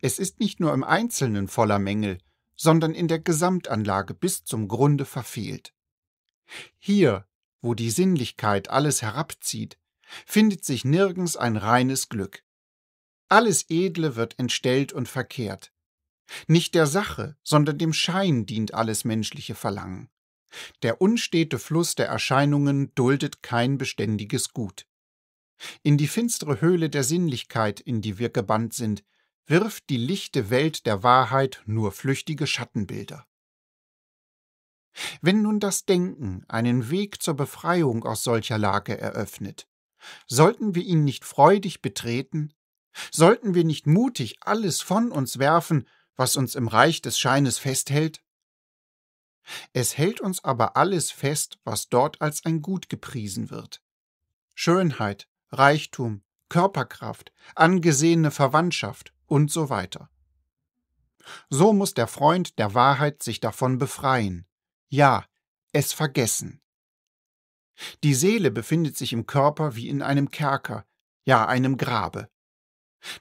Es ist nicht nur im Einzelnen voller Mängel, sondern in der Gesamtanlage bis zum Grunde verfehlt. Hier, wo die Sinnlichkeit alles herabzieht, findet sich nirgends ein reines Glück. Alles Edle wird entstellt und verkehrt. Nicht der Sache, sondern dem Schein dient alles menschliche Verlangen. Der unstete Fluss der Erscheinungen duldet kein beständiges Gut. In die finstere Höhle der Sinnlichkeit, in die wir gebannt sind, wirft die lichte Welt der Wahrheit nur flüchtige Schattenbilder. Wenn nun das Denken einen Weg zur Befreiung aus solcher Lage eröffnet, sollten wir ihn nicht freudig betreten? Sollten wir nicht mutig alles von uns werfen, was uns im Reich des Scheines festhält? Es hält uns aber alles fest, was dort als ein Gut gepriesen wird. Schönheit, Reichtum, Körperkraft, angesehene Verwandtschaft und so weiter. So muss der Freund der Wahrheit sich davon befreien. Ja, es vergessen. Die Seele befindet sich im Körper wie in einem Kerker, ja einem Grabe.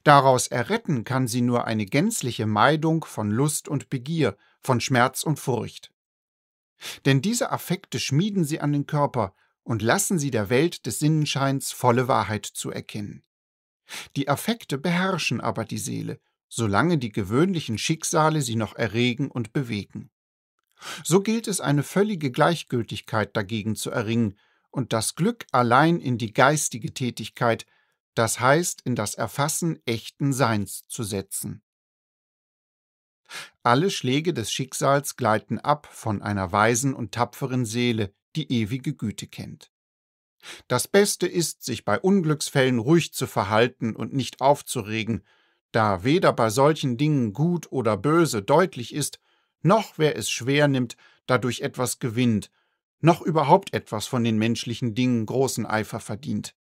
Daraus erretten kann sie nur eine gänzliche Meidung von Lust und Begier, von Schmerz und Furcht. Denn diese Affekte schmieden sie an den Körper und lassen sie der Welt des Sinnenscheins volle Wahrheit zu erkennen. Die Affekte beherrschen aber die Seele, solange die gewöhnlichen Schicksale sie noch erregen und bewegen. So gilt es, eine völlige Gleichgültigkeit dagegen zu erringen und das Glück allein in die geistige Tätigkeit, das heißt in das Erfassen echten Seins zu setzen. Alle Schläge des Schicksals gleiten ab von einer weisen und tapferen Seele, die ewige Güte kennt. Das Beste ist, sich bei Unglücksfällen ruhig zu verhalten und nicht aufzuregen, da weder bei solchen Dingen gut oder böse deutlich ist, noch wer es schwer nimmt, dadurch etwas gewinnt, noch überhaupt etwas von den menschlichen Dingen großen Eifer verdient.